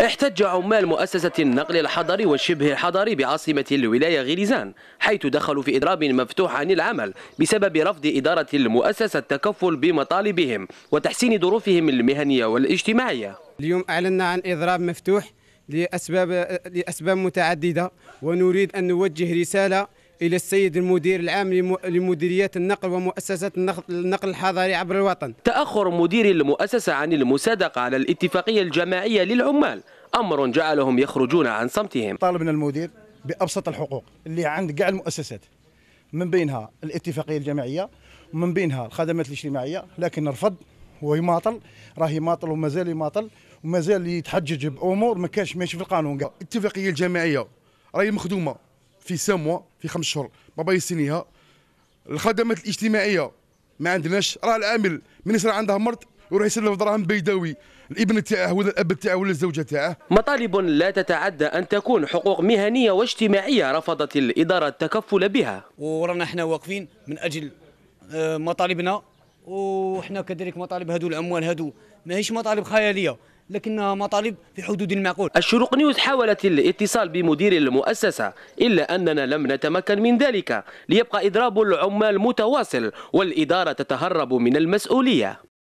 احتج عمال مؤسسة النقل الحضري والشبه الحضري بعاصمة الولاية غريزان حيث دخلوا في إضراب مفتوح عن العمل بسبب رفض إدارة المؤسسة التكفل بمطالبهم وتحسين ظروفهم المهنية والاجتماعية اليوم أعلنا عن إضراب مفتوح لأسباب, لأسباب متعددة ونريد أن نوجه رسالة الى السيد المدير العام لمديريات النقل ومؤسسات النقل الحضري عبر الوطن تاخر مدير المؤسسه عن المصادقه على الاتفاقيه الجماعيه للعمال امر جعلهم يخرجون عن صمتهم طالبنا المدير بابسط الحقوق اللي عند كاع المؤسسات من بينها الاتفاقيه الجماعيه ومن بينها الخدمات الاجتماعيه لكن رفض ويماطل راه يماطل ومازال يماطل ومازال يتحجج بامور ما كانش ماشي في القانون الاتفاقيه الجماعيه راهي مخدومه في ساموا في خمس شهور ما بايسينيها الخدمات الاجتماعيه ما عندناش راه العامل من يصير عنده مرض ويروح يسلم دراهم بيداوي الابن تاعه ولا الاب تاعه ولا الزوجه تاعه مطالب لا تتعدى ان تكون حقوق مهنيه واجتماعيه رفضت الاداره التكفل بها ورانا احنا واقفين من اجل آه، مطالبنا وحنا كذلك مطالب هذو الاموال هذو ماهيش مطالب خياليه لكنها مطالب في حدود المعقول الشروق نيوز حاولت الاتصال بمدير المؤسسة إلا أننا لم نتمكن من ذلك ليبقى إضراب العمال متواصل والإدارة تتهرب من المسؤولية